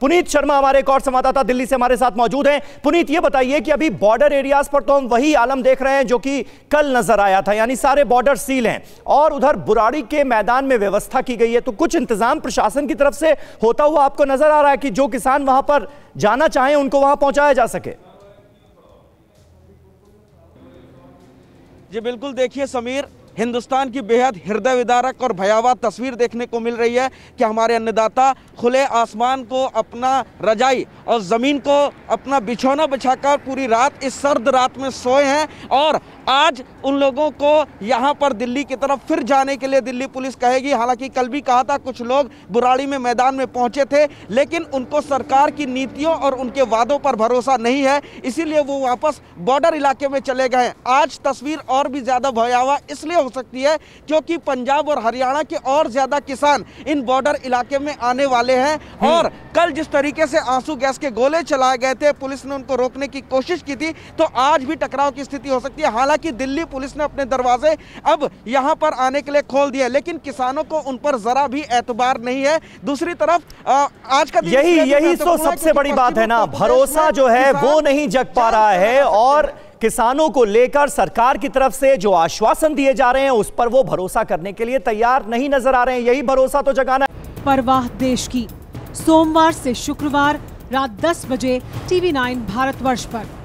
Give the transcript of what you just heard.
पुनीत शर्मा हमारे एक और संवाददाता दिल्ली से हमारे साथ मौजूद हैं पुनीत ये बताइए कि अभी बॉर्डर एरियाज पर तो हम वही आलम देख रहे हैं जो कि कल नजर आया था यानी सारे बॉर्डर सील हैं और उधर बुराड़ी के मैदान में व्यवस्था की गई है तो कुछ इंतजाम प्रशासन की तरफ से होता हुआ आपको नजर आ रहा है कि जो किसान वहां पर जाना चाहें उनको वहां पहुंचाया जा सके जी बिल्कुल देखिए समीर हिंदुस्तान की बेहद हृदय विदारक और भयावह तस्वीर देखने को मिल रही है कि हमारे अन्नदाता खुले आसमान को अपना रजाई और ज़मीन को अपना बिछौना बिछाकर पूरी रात इस सर्द रात में सोए हैं और आज उन लोगों को यहाँ पर दिल्ली की तरफ फिर जाने के लिए दिल्ली पुलिस कहेगी हालांकि कल भी कहा था कुछ लोग बुराड़ी में मैदान में पहुंचे थे लेकिन उनको सरकार की नीतियों और उनके वादों पर भरोसा नहीं है इसीलिए वो वापस बॉर्डर इलाके में चले गए आज तस्वीर और भी ज़्यादा भयावह इसलिए हो सकती है क्योंकि पंजाब और हरियाणा के और ज़्यादा किसान इन बॉर्डर इलाके में आने वाले हैं हम्म। और कल जिस तरीके से आंसू गैस के गोले चलाए गए थे पुलिस ने उनको रोकने की कोशिश की थी तो आज भी टकराव की स्थिति हो सकती है हालांकि हालांकि दिल्ली पुलिस ने अपने दरवाजे अब यहाँ पर आने के लिए खोल दिए लेकिन किसानों को उन पर जरा भी एतबार नहीं है दूसरी तरफ आज का यही यही तो सबसे बड़ी बात है ना भरोसा जो है वो नहीं जग पा रहा है और किसानों को लेकर सरकार की तरफ से जो आश्वासन दिए जा रहे हैं उस पर वो भरोसा करने के लिए तैयार नहीं नजर आ रहे हैं यही भरोसा तो जगाना परवाह देश की सोमवार से शुक्रवार रात 10 बजे टीवी 9 भारतवर्ष पर